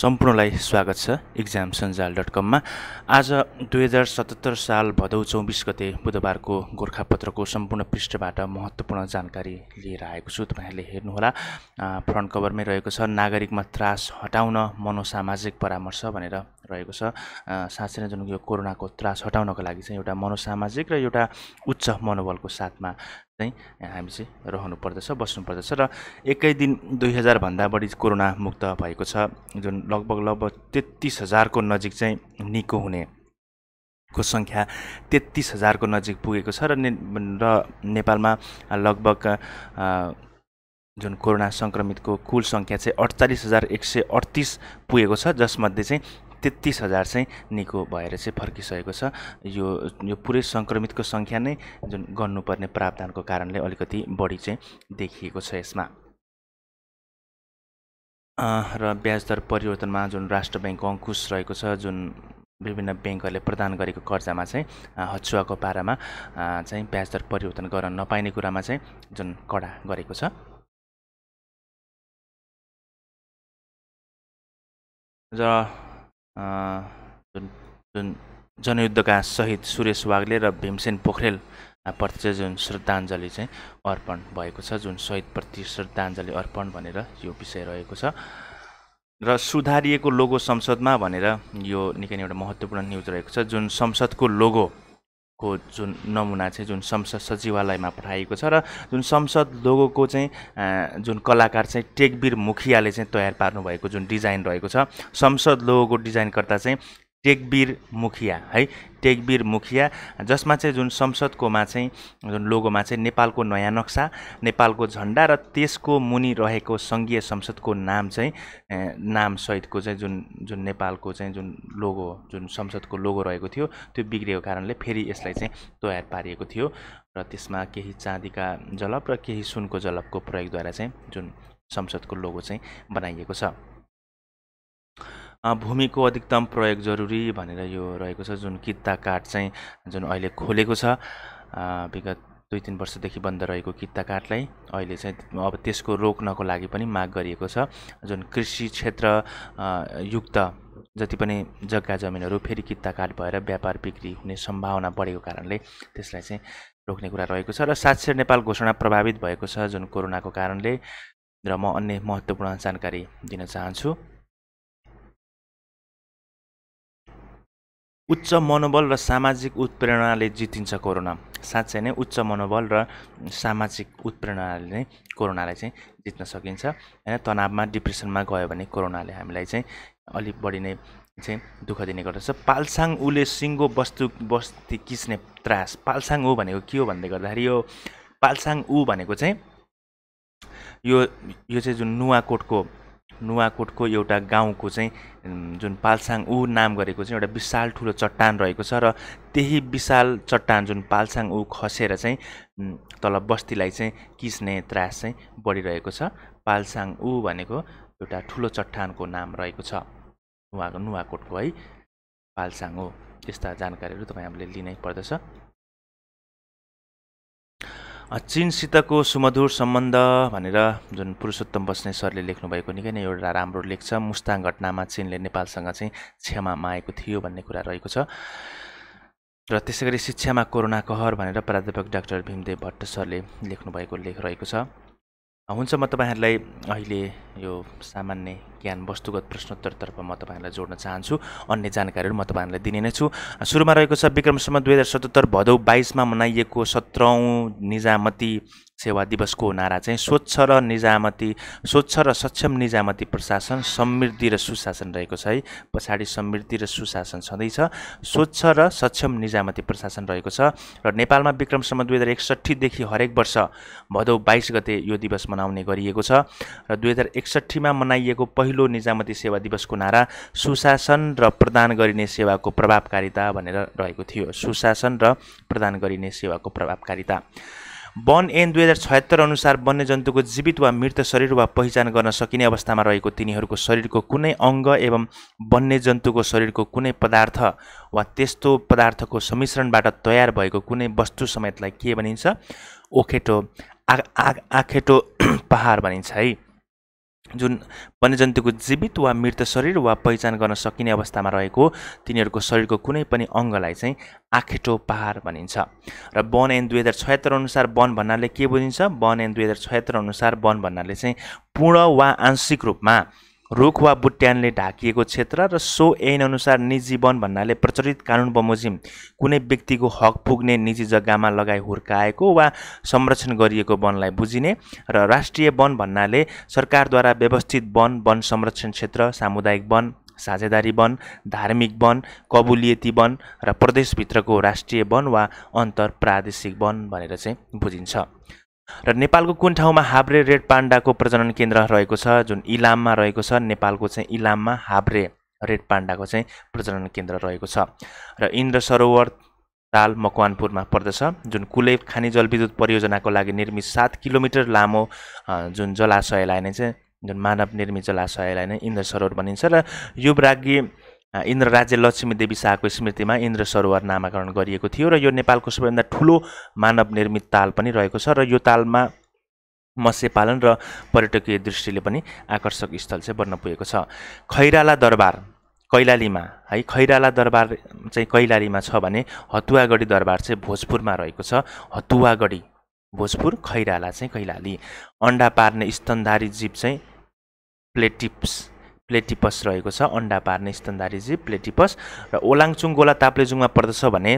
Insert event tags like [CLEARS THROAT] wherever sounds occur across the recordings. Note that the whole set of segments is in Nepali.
सम्पूर्णलाई स्वागत छ इक्जाम सञ्जाल डट कममा आज दुई हजार सतहत्तर साल भदौ चौबिस गते बुधबारको गोर्खापत्रको सम्पूर्ण पृष्ठबाट महत्त्वपूर्ण जानकारी लिएर आएको छु तपाईँहरूले हेर्नुहोला फ्रन्ट कभरमै रहेको छ नागरिकमा त्रास हटाउन मनोसामाजिक परामर्श भनेर रहेको छ साँच्चै नै जुन यो कोरोनाको त्रास हटाउनको लागि चाहिँ एउटा मनोसामाजिक र एउटा उच्च मनोबलको साथमा चाहिँ हामी चाहिँ रहनु बस्नु बस्नुपर्दछ र एकै दिन दुई हजारभन्दा बढी कोरोना मुक्त भएको छ जुन लगभग लगभग तेत्तिस हजारको नजिक चाहिँ निको हुने को सङ्ख्या तेत्तिस हजारको नजिक पुगेको छ र ने र नेपालमा लगभग जुन कोरोना सङ्क्रमितको कुल सङ्ख्या चाहिँ अडचालिस हजार एक सय अडतिस पुगेको छ जसमध्ये चाहिँ तेत्तिस हजार चाहिँ निको भएर चाहिँ फर्किसकेको छ यो यो पुरै सङ्क्रमितको सङ्ख्या नै जुन गर्नुपर्ने प्रावधानको कारणले अलिकति बढी चाहिँ देखिएको छ यसमा र ब्याजदर परिवर्तनमा जुन राष्ट्र ब्याङ्कको अङ्कुश रहेको छ जुन विभिन्न ब्याङ्कहरूले प्रदान गरेको कर्जामा चाहिँ हचुवाको पारामा चाहिँ ब्याज दर परिवर्तन गर्न नपाइने कुरामा चाहिँ जुन कडा गरेको छ र जुन जुन जनयुद्धका शहीद सुरेश वाग्ले र भीमसेन पोखरेल प्रति चाहिँ जुन श्रद्धाञ्जली चाहिँ अर्पण भएको छ जुन शहीदप्रति श्रद्धाञ्जली अर्पण भनेर यो विषय रहेको छ र सुधारिएको लोगो संसदमा भनेर यो निकै नै एउटा महत्त्वपूर्ण न्युज रहेको छ जुन संसदको लोगो को जुन नमुना चाहिँ जुन संसद सचिवालयमा पठाइएको छ र जुन संसद लोगोको चाहिँ जुन कलाकार चाहिँ टेकवीर मुखियाले चाहिँ तयार पार्नुभएको जुन डिजाइन रहेको छ संसद लोगोको डिजाइनकर्ता चाहिँ टेकबीर मुखिया है टेकबीर मुखिया जसमा चाहिँ जुन संसदकोमा चाहिँ जुन लोगोमा चाहिँ नेपालको नयाँ नक्सा नेपालको झन्डा र त्यसको मुनि रहेको सङ्घीय संसदको नाम चाहिँ नाम सहितको चाहिँ जुन जुन नेपालको चाहिँ जुन लोगो जुन संसदको लोगो रहेको थियो त्यो बिग्रिएको कारणले फेरि यसलाई चाहिँ तयार पारिएको थियो र त्यसमा केही चाँदीका जलप र केही सुनको जलपको प्रयोगद्वारा चाहिँ जुन संसदको लोगो चाहिँ बनाइएको छ भूमिको अधिकतम प्रयोग जरुरी भनेर यो रहेको छ जुन कित्ता काठ चाहिँ जुन अहिले खोलेको छ विगत दुई तिन वर्षदेखि बन्द रहेको किता काठलाई अहिले चाहिँ अब त्यसको रोक्नको लागि पनि माग गरिएको छ जुन कृषि क्षेत्र युक्त जति पनि जग्गा जमिनहरू फेरि कित्ता काट भएर व्यापार बिक्री हुने सम्भावना बढेको कारणले त्यसलाई चाहिँ रोक्ने कुरा रहेको छ र साक्षर नेपाल घोषणा प्रभावित भएको छ जुन कोरोनाको कारणले र म अन्य महत्त्वपूर्ण जानकारी दिन चाहन्छु उच्च मनोबल र सामाजिक उत्प्रेरणाले जितिन्छ कोरोना साँच्चै नै उच्च मनोबल र सामाजिक उत्प्रेरणाले नै कोरोनालाई चाहिँ जित्न सकिन्छ होइन तनावमा डिप्रेसनमा गयो भने कोरोनाले हामीलाई चाहिँ अलिक बढी नै चाहिँ दुःख दिने गर्दछ पालसाङ उले सिङ्गो वस्तु बस्ती किच्ने त्रास पालसाङ ऊ भनेको के हो भन्दै गर्दाखेरि यो पालसाङ ऊ भनेको चाहिँ यो यो चाहिँ जुन नुवाकोटको नुवाकोटको एउटा गाउँको चाहिँ जुन पालसाङ ऊ नाम गरेको चाहिँ एउटा विशाल ठुलो चट्टान रहेको छ र त्यही विशाल चट्टान जुन पालसाङ ऊ खसेर चाहिँ तल बस्तीलाई चाहिँ किच्ने त्रास चाहिँ बढिरहेको छ पालसाङ ऊ भनेको एउटा ठुलो चट्टानको नाम रहेको छ नुवाको नुवाकोटको है पालसाङ ऊ यस्ता जानकारीहरू तपाईँ हामीले लिनै पर्दछ चिनसितको सुमधुर सम्बन्ध भनेर जुन पुरुषोत्तम बस्ने सरले लेख्नुभएको निकै नै एउटा राम्रो लेख छ मुस्ताङ घटनामा चिनले नेपालसँग चाहिँ क्षमा मागेको थियो भन्ने कुरा रहेको छ र त्यसै गरी शिक्षामा कोरोना कहर भनेर प्राध्यापक डाक्टर भीमदेव भट्ट सरले लेख्नुभएको लेख रहेको छ हुन्छ म तपाईँहरूलाई अहिले यो सामान्य ज्ञान वस्तुगत प्रश्नोत्तरतर्फ म तपाईँहरूलाई जोड्न चाहन्छु अन्य जानकारीहरू म तपाईँहरूलाई दिने नै छु सुरुमा रहेको छ विक्रमसम्म दुई हजार सतहत्तर भदौ बाइसमा मनाइएको सत्रौँ निजामती सेवा दिवसको नारा चाहिँ स्वच्छ र निजामती स्वच्छ र सक्षम निजामती प्रशासन समृद्धि र सुशासन रहेको छ है पछाडि समृद्धि र सुशासन छँदैछ स्वच्छ र सक्षम निजामती प्रशासन रहेको छ र नेपालमा विक्रमसम्म दुई हजार एकसट्ठीदेखि हरेक वर्ष भदौ बाइस गते यो दिवस मनाउने गरिएको छ र दुई हजार एकसट्ठीमा मनाइएको पहिलो निजामती सेवा दिवसको नारा सुशासन र प्रदान गरिने सेवाको प्रभावकारिता भनेर रहेको थियो सुशासन र प्रदान गरिने सेवाको प्रभावकारिता वन एन दुई हजार छयत्तर अनुसार वन्यजन्तुको जीवित वा मृत शरीर वा पहिचान गर्न सकिने अवस्थामा रहेको तिनीहरूको शरीरको कुनै अङ्ग एवं वन्यजन्तुको शरीरको कुनै पदार्थ वा त्यस्तो पदार्थको सम्मिश्रणबाट तयार भएको कुनै वस्तु समेतलाई के भनिन्छ ओखेटो आ आखेटो [CLEARS THROAT] पहाड भनिन्छ है जुन वन्यजन्तुको जीवित वा मृत शरीर वा पहिचान गर्न सकिने अवस्थामा रहेको तिनीहरूको शरीरको कुनै पनि अङ्गलाई चाहिँ आखेटो पहाड भनिन्छ र वन एन दुई हजार छयत्तर अनुसार वन भन्नाले के बुझिन्छ वन एन दुई हजार छयत्तर अनुसार वन भन्नाले चाहिँ पूर्ण वा आंशिक रूपमा रुख वा बुट्यानले ढाकिएको क्षेत्र र सो ऐन अनुसार निजी वन भन्नाले प्रचलित कानुन बमोजिम कुनै व्यक्तिको हक पुग्ने निजी जग्गामा लगाइ हुर्काएको वा संरक्षण गरिएको वनलाई बुझिने र राष्ट्रिय वन भन्नाले सरकारद्वारा व्यवस्थित वन वन संरक्षण क्षेत्र सामुदायिक वन साझेदारी वन धार्मिक वन कबुलियती वन र प्रदेशभित्रको राष्ट्रिय वन वा अन्तर प्रादेशिक वन भनेर चाहिँ बुझिन्छ र नेपालको कुन ठाउँमा हाब्रे रेड पाण्डाको प्रजनन केन्द्र रहेको छ जुन इलाममा रहेको छ नेपालको चाहिँ इलाममा हाब्रे रेड पाण्डाको चाहिँ प्रजनन केन्द्र रहेको छ र इन्द्र सरोवर ताल मकवानपुरमा पर्दछ जुन कुले खानी जलविद्युत परियोजनाको लागि निर्मित सात किलोमिटर लामो जुन जलाशयलाई नै चाहिँ जुन मानव निर्मित जलाशयलाई नै इन्द्र सरोवर भनिन्छ र युवरागी इन्द्र राज्य लक्ष्मी देवी शाहको स्मृतिमा इन्द्र सरोवर नामाकरण गरिएको थियो र यो नेपालको सबैभन्दा ठुलो मानव निर्मित ताल पनि रहेको छ र यो तालमा मत्स्यपालन र पर्यटकीय दृष्टिले पनि आकर्षक स्थल चाहिँ बन्न पुगेको छ खैराला दरबार कैलालीमा है खैराला दरबार चाहिँ कैलालीमा छ भने हतुवागढी दरबार चाहिँ भोजपुरमा रहेको छ हतुवागढी भोजपुर खैराला चाहिँ कैलाली अन्डा पार्ने स्तनधारी जीव चाहिँ प्लेटिप्स प्लेटिपस रहेको छ अन्डा पार्ने स्तनधारी जीव प्लेटिपस र ओलाङचुङ गोला ताप्लेजुङमा पर्दछ भने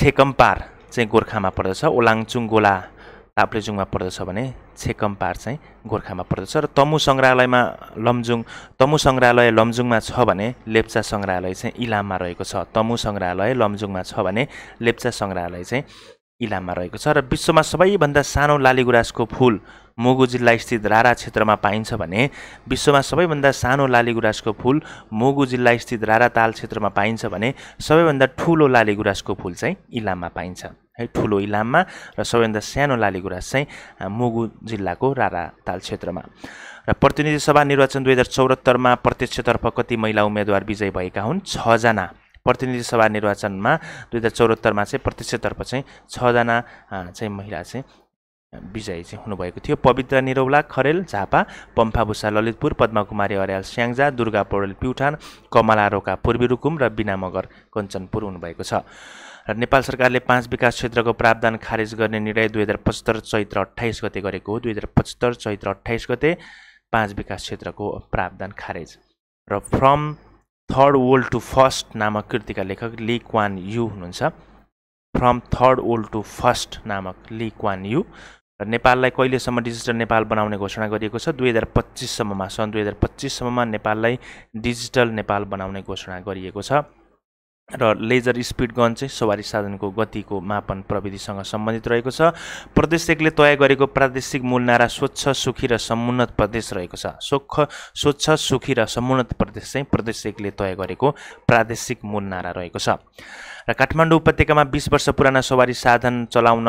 छेकम्पार चाहिँ गोर्खामा पर्दछ ओलाङचुङ गोला ताप्लेजुङमा पर्दछ भने छेकम्पार चाहिँ गोर्खामा पर्दछ र तमु सङ्ग्रहालयमा लमजुङ तमु सङ्ग्रहालय लमजुङमा छ भने लेप्चा सङ्ग्रहालय चाहिँ इलाममा रहेको छ तमु सङ्ग्रहालय लमजुङमा छ भने लेप्चा सङ्ग्रहालय चाहिँ इलाममा रहेको छ र विश्वमा सबैभन्दा सानो लालीगुराँसको फुल मुगु स्थित रारा क्षेत्रमा पाइन्छ भने विश्वमा सबैभन्दा सानो लालीगुराँसको फुल मुगु जिल्लास्थित रारा ताल क्षेत्रमा पाइन्छ भने सबैभन्दा ठुलो लालीगुराँसको फुल चाहिँ इलाममा पाइन्छ है ठुलो इलाममा र सबैभन्दा सानो लालीगुराँस चाहिँ मुगु जिल्लाको रारा ताल क्षेत्रमा र प्रतिनिधि सभा निर्वाचन दुई हजार चौहत्तरमा प्रत्यक्षतर्फ कति महिला उम्मेदवार विजयी भएका हुन् छजना प्रतिनिधि सभा निर्वाचनमा दुई हजार चौहत्तरमा चाहिँ प्रत्यक्षतर्फ चाहिँ छजना चाहिँ महिला चाहिँ विजयी चाहिँ हुनुभएको थियो पवित्र निरौला खरेल झापा पम्फाबुसा ललितपुर पद्माकुमारी अर्याल स्याङ्जा दुर्गा पौडेल प्युठान कमला रोका पूर्वी रुकुम र बिना मगर कञ्चनपुर हुनुभएको छ र नेपाल सरकारले पाँच विकास क्षेत्रको प्रावधान खारेज गर्ने निर्णय दुई हजार पचहत्तर चैत्र अठाइस गते गरेको हो दुई हजार पचहत्तर चैत्र अठाइस गते पाँच विकास क्षेत्रको प्रावधान खारेज र from third world to first नामक कृतिका लेखक ली क्वान यु हुनुहुन्छ from third world to first नामक ली क्वान यु र नेपाललाई कहिलेसम्म डिजिटल नेपाल बनाउने घोषणा गरिएको छ दुई हजार पच्चिससम्ममा सन् दुई हजार पच्चिससम्ममा नेपाललाई डिजिटल नेपाल बनाउने घोषणा गरिएको छ र लेजर स्पिड गन चाहिँ सवारी साधनको गतिको मापन प्रविधिसँग सम्बन्धित रहेको छ प्रदेश एकले तय गरेको प्रादेशिक मूल नारा स्वच्छ सुखी र समुन्नत प्रदेश रहेको छ सोख स्वच्छ सुखी र समुन्नत प्रदेश चाहिँ प्रदेश एकले तय गरेको प्रादेशिक मूल नारा रहेको छ र काठमाडौँ उपत्यकामा बिस वर्ष पुराना सवारी साधन चलाउन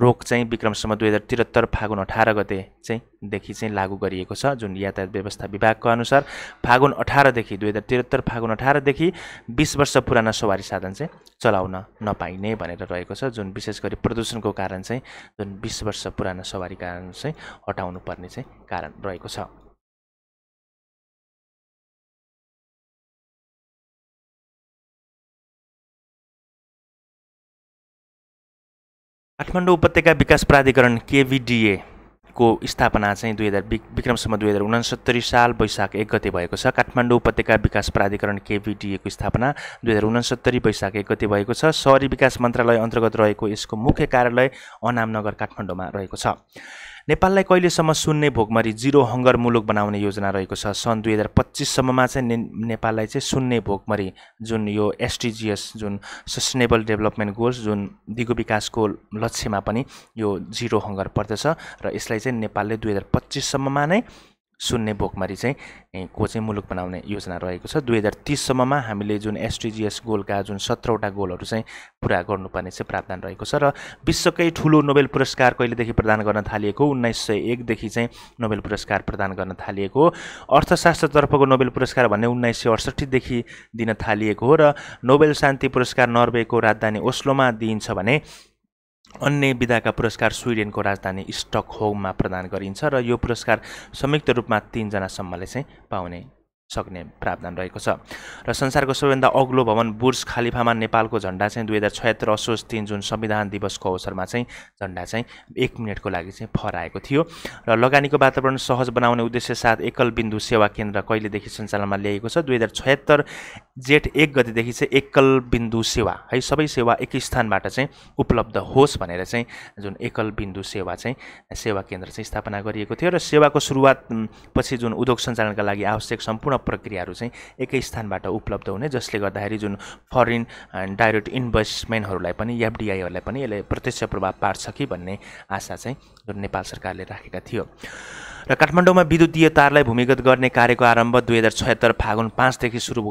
रोक चाहिँ विक्रमसम्म दुई हजार त्रिहत्तर फागुन अठार गते चाहिँ देखि चाहिँ लागू गरिएको छ जुन यातायात व्यवस्था विभागको अनुसार फागुन अठारदेखि दुई हजार त्रिहत्तर फागुन अठारदेखि बिस वर्ष पुराना सवारी साधन चाहिँ चलाउन नपाइने भनेर रहेको छ जुन विशेष गरी प्रदूषणको कारण चाहिँ जुन बिस वर्ष पुराना सवारी कारण चाहिँ हटाउनु पर्ने चाहिँ कारण रहेको छ काठमाडौँ उपत्यका विकास प्राधिकरण केभिडिए को स्थापना चाहिँ दुई हजार विक्रमसम्म दुई हजार उनासत्तरी साल वैशाख एक गते भएको छ काठमाडौँ उपत्यका विकास प्राधिकरण केभिडिएको स्थापना दुई हजार उनासत्तरी वैशाख एक गते भएको छ सहरी विकास मन्त्रालय अन्तर्गत रहेको यसको मुख्य कार्यालय अनामनगर काठमाडौँमा रहेको छ नेपाललाई कहिलेसम्म सुन्ने भोकमरी जिरो हङ्गर मुलुक बनाउने योजना रहेको छ सन् दुई हजार पच्चिससम्ममा चाहिँ ने नेपाललाई चाहिँ सुन्ने भोकमरी जुन यो एसटिजिएस जुन सस्टेनेबल डेभलपमेन्ट गोल्स जुन दिगो विकासको लक्ष्यमा पनि यो जिरो हङ्गर पर्दछ र यसलाई चाहिँ नेपालले दुई हजार पच्चिससम्ममा नै शून्य भोकमारी चाहिँ को चाहिँ मुलुक बनाउने योजना रहेको छ दुई हजार तिससम्ममा हामीले जुन एसटिजिएस गोलका जुन सत्रवटा गोलहरू चाहिँ पुरा गर्नुपर्ने चाहिँ प्रावधान रहेको छ र विश्वकै ठुलो नोबेल पुरस्कार कहिलेदेखि प्रदान गर्न थालिएको उन्नाइस सय एकदेखि चाहिँ नोबेल पुरस्कार प्रदान गर्न थालिएको अर्थशास्त्रतर्फको नोबेल पुरस्कार भन्ने उन्नाइस सय अडसट्ठीदेखि दिन थालिएको हो र नोबेल शान्ति पुरस्कार नर्वेको राजधानी ओस्लोमा दिइन्छ भने अन्य विधाका पुरस्कार स्विडेनको राजधानी स्टकहोममा प्रदान गरिन्छ र यो पुरस्कार संयुक्त रूपमा तिनजनासम्मले चाहिँ पाउने सक्ने प्रावधान रहेको छ र संसारको सबैभन्दा अग्लो भवन बुर्ज खालिफामा नेपालको झन्डा चाहिँ दुई हजार छयत्तर असोज तिन जुन संविधान दिवसको अवसरमा चाहिँ झन्डा चाहिँ एक मिनटको लागि चाहिँ फहराएको थियो र लगानीको वातावरण सहज बनाउने उद्देश्य साथ एकल बिन्दु सेवा केन्द्र कहिलेदेखि सञ्चालनमा ल्याएको छ दुई हजार छयत्तर जेठ एक गतिदेखि चाहिँ एकल बिन्दु सेवा है सबै सेवा एकै स्थानबाट चाहिँ उपलब्ध होस् भनेर चाहिँ जुन एकल बिन्दु सेवा चाहिँ सेवा केन्द्र चाहिँ स्थापना गरिएको थियो र सेवाको सुरुवात पछि जुन उद्योग सञ्चालनका लागि आवश्यक सम्पूर्ण प्रक्रियाहरू चाहिँ एकै स्थानबाट उपलब्ध हुने जसले गर्दाखेरि जुन फरेन डाइरेक्ट इन्भेस्टमेन्टहरूलाई पनि एफडिआईहरूलाई पनि यसले प्रत्यक्ष प्रभाव पार्छ कि भन्ने आशा चाहिँ जुन नेपाल सरकारले राखेका थियो र काठमाडौँमा विद्युतीय तारलाई भूमिगत गर्ने कार्यको आरम्भ दुई हजार छयत्तर फागुन पाँचदेखि सुरु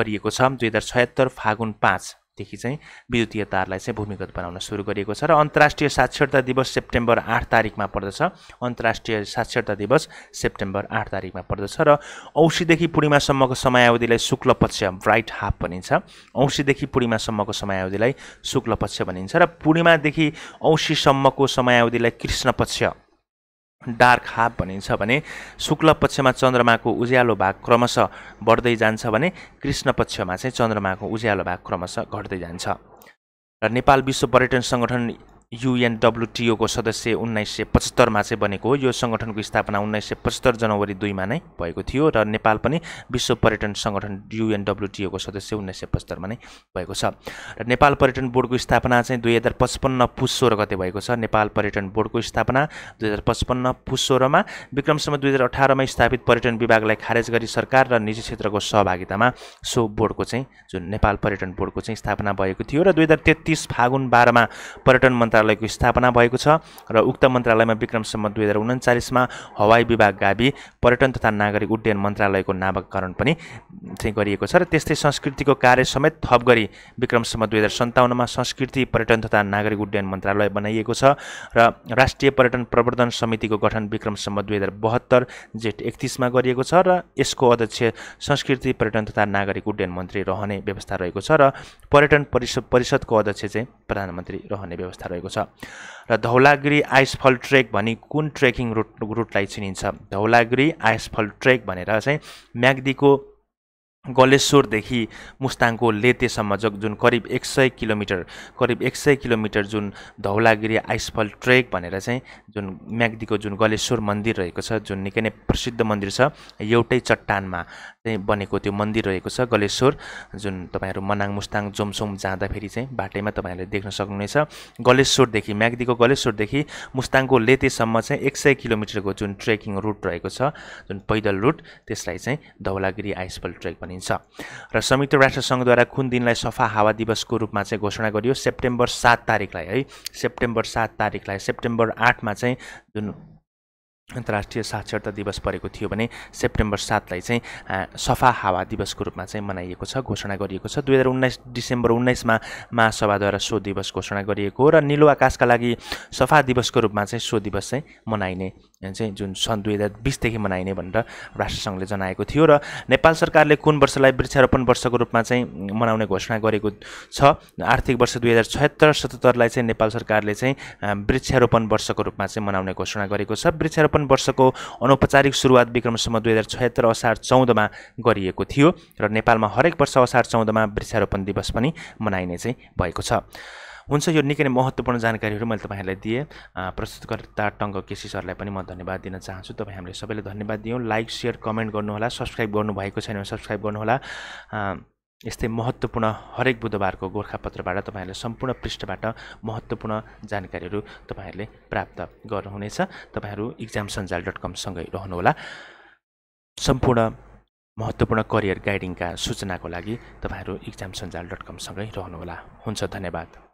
गरिएको छ दुई हजार छयत्तर फागुन पाँच देखि चाहिँ विद्युतीय तारलाई चाहिँ भूमिगत बनाउन सुरु गरिएको छ र अन्तर्राष्ट्रिय साक्षरता दिवस सेप्टेम्बर आठ तारिकमा पर्दछ अन्तर्राष्ट्रिय साक्षरता दिवस सेप्टेम्बर आठ तारिकमा पर्दछ र औँसीदेखि पूर्णिमासम्मको समयावधिलाई शुक्ल पक्ष ब्राइट हाफ भनिन्छ औँसीदेखि पूर्णिमासम्मको समयावधिलाई शुक्ल पक्ष भनिन्छ र पूर्णिमादेखि औँसीसम्मको समयावधिलाई पक्ष डार्क हाफ भनिन्छ भने शुक्ल पक्षमा चन्द्रमाको उज्यालो भाग क्रमशः बढ्दै जान्छ भने कृष्ण पक्षमा चाहिँ चन्द्रमाको उज्यालो भाग क्रमशः घट्दै जान्छ र नेपाल विश्व पर्यटन सङ्गठन युएनडब्लुटिओको सदस्य उन्नाइस सय पचहत्तरमा चाहिँ बनेको हो यो सङ्गठनको स्थापना उन्नाइस सय पचहत्तर जनवरी दुईमा नै भएको थियो र नेपाल पनि विश्व पर्यटन सङ्गठन युएनडब्लुटिओको सदस्य उन्नाइस सय पचहत्तरमा नै भएको छ र नेपाल पर्यटन बोर्डको स्थापना चाहिँ दुई हजार पचपन्न पुस सोह्र गते भएको छ नेपाल पर्यटन बोर्डको स्थापना दुई हजार पचपन्न पुस सोह्रमा विक्रमसम्म दुई हजार अठारमा स्थापित पर्यटन विभागलाई खारेज गरी सरकार र निजी क्षेत्रको सहभागितामा सो बोर्डको चाहिँ जुन नेपाल पर्यटन बोर्डको चाहिँ स्थापना भएको थियो र दुई हजार तेत्तिस फागुन बाह्रमा पर्यटन मन्त्रालय मन्त्रालयको स्थापना भएको छ र उक्त मन्त्रालयमा विक्रमसम्म दुई हजार उन्चालिसमा हवाई विभाग गावि पर्यटन तथा नागरिक उड्डयन मन्त्रालयको नामकरण पनि चाहिँ गरिएको छ र त्यस्तै संस्कृतिको कार्य समेत थप गरी विक्रमसम्म दुई हजार सन्ताउन्नमा संस्कृति पर्यटन तथा नागरिक उड्डयन मन्त्रालय बनाइएको छ र राष्ट्रिय पर्यटन प्रवर्धन समितिको गठन विक्रमसम्म दुई हजार बहत्तर जेठ एकतिसमा गरिएको छ र यसको अध्यक्ष संस्कृति पर्यटन तथा नागरिक उड्डयन मन्त्री रहने व्यवस्था रहेको छ र पर्यटन परिषद परिषदको अध्यक्ष चाहिँ प्रधानमन्त्री रहने व्यवस्था रहेको छ पाउँछ र धौलागिरी आइसफल ट्रेक भनी कुन ट्रेकिङ रुट रुटलाई चिनिन्छ धौलागिरी आइसफल ट्रेक भनेर चाहिँ म्याग्दीको गलेश्वरदेखि मुस्ताङको लेतेसम्म जग जुन करिब एक सय किलोमिटर करिब एक सय किलोमिटर जुन धौलागिरी आइसफल ट्रेक भनेर चाहिँ जुन म्याग्दीको जुन गलेश्वर मन्दिर रहेको छ जुन निकै नै प्रसिद्ध मन्दिर छ एउटै चट्टानमा चाहिँ बनेको त्यो मन्दिर रहेको छ गलेश्वर जुन तपाईँहरू मनाङ मुस्ताङ जोमसोम जाँदाखेरि चाहिँ बाटैमा तपाईँहरूले देख्न सक्नुहुनेछ गलेश्वरदेखि म्याग्दीको गलेश्वरदेखि मुस्ताङको लेतेसम्म चाहिँ एक सय किलोमिटरको जुन ट्रेकिङ रुट रहेको छ जुन पैदल रुट त्यसलाई चाहिँ धौलागिरी आइसफल ट्रेक भनिन्छ र संयुक्त राष्ट्रसङ्घद्वारा कुन दिनलाई सफा हावा दिवसको रूपमा चाहिँ घोषणा गरियो सेप्टेम्बर सात तारिकलाई है सेप्टेम्बर सात तारिकलाई सेप्टेम्बर आठमा चाहिँ जुन अन्तर्राष्ट्रिय साक्षरता दिवस परेको थियो भने सेप्टेम्बर सातलाई चाहिँ सफा हावा दिवसको रूपमा चाहिँ मनाइएको छ घोषणा गरिएको छ दुई हजार उन्नाइस डिसेम्बर उन्नाइसमा महासभाद्वारा सो दिवस घोषणा गरिएको हो र निलो आकाशका लागि सफा दिवसको रूपमा चाहिँ सो दिवस चाहिँ मनाइने चाहिँ जुन सन् दुई हजार बिसदेखि मनाइने भनेर राष्ट्रसङ्घले जनाएको थियो र नेपाल सरकारले कुन वर्षलाई वृक्षारोपण वर्षको रूपमा चाहिँ मनाउने घोषणा गरेको छ आर्थिक वर्ष दुई हजार छत्तर सतहत्तरलाई चाहिँ नेपाल सरकारले चाहिँ वृक्षारोपण वर्षको रूपमा चाहिँ मनाउने घोषणा गरेको छ वृक्षारोपण वर्षको अनौपचारिक सुरुवात विक्रमसम्म दुई हजार छत्तर असार चौधमा गरिएको थियो र नेपालमा हरेक वर्ष असार चौधमा वृक्षारोपण दिवस पनि मनाइने चाहिँ भएको छ हुन्छ यो निकै नै महत्त्वपूर्ण जानकारीहरू मैले तपाईँहरूलाई दिएँ प्रस्तुतकर्ता टङ्क केसी सरलाई पनि म धन्यवाद दिन चाहन्छु तपाईँ हामीले सबैलाई धन्यवाद दियौँ लाइक सेयर कमेन्ट गर्नुहोला सब्सक्राइब गर्नुभएको छैन भने सब्सक्राइब गर्नुहोला यस्तै महत्त्वपूर्ण हरेक बुधबारको गोर्खापत्रबाट तपाईँहरूले सम्पूर्ण पृष्ठबाट महत्त्वपूर्ण जानकारीहरू तपाईँहरूले प्राप्त गर्नुहुनेछ तपाईँहरू इक्जाम सञ्जाल डट कमसँगै रहनुहोला सम्पूर्ण महत्त्वपूर्ण करियर गाइडिङका सूचनाको लागि तपाईँहरू इक्जाम सञ्जाल डट कमसँगै रहनुहोला हुन्छ धन्यवाद